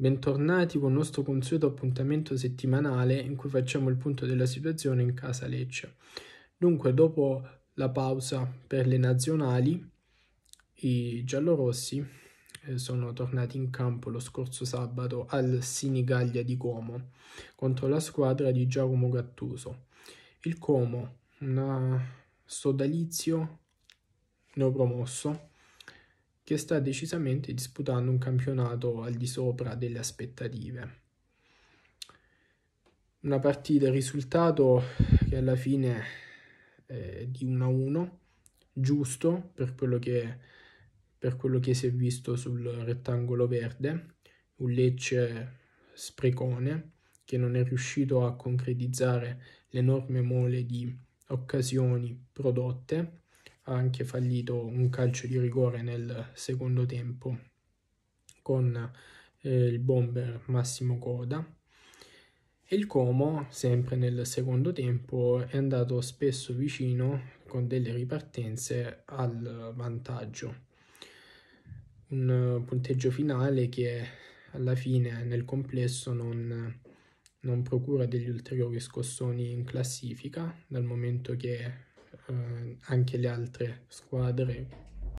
Bentornati con il nostro consueto appuntamento settimanale in cui facciamo il punto della situazione in casa Lecce. Dunque, dopo la pausa per le nazionali, i giallorossi eh, sono tornati in campo lo scorso sabato al Sinigaglia di Como contro la squadra di Giacomo Gattuso. Il Como, un sodalizio neopromosso che sta decisamente disputando un campionato al di sopra delle aspettative. Una partita, il risultato che alla fine è eh, di 1-1, giusto per quello, che, per quello che si è visto sul rettangolo verde, un Lecce sprecone che non è riuscito a concretizzare l'enorme mole di occasioni prodotte ha anche fallito un calcio di rigore nel secondo tempo con eh, il bomber Massimo Coda. E il Como, sempre nel secondo tempo, è andato spesso vicino con delle ripartenze al vantaggio. Un punteggio finale che alla fine nel complesso non, non procura degli ulteriori scossoni in classifica, dal momento che eh, anche le altre squadre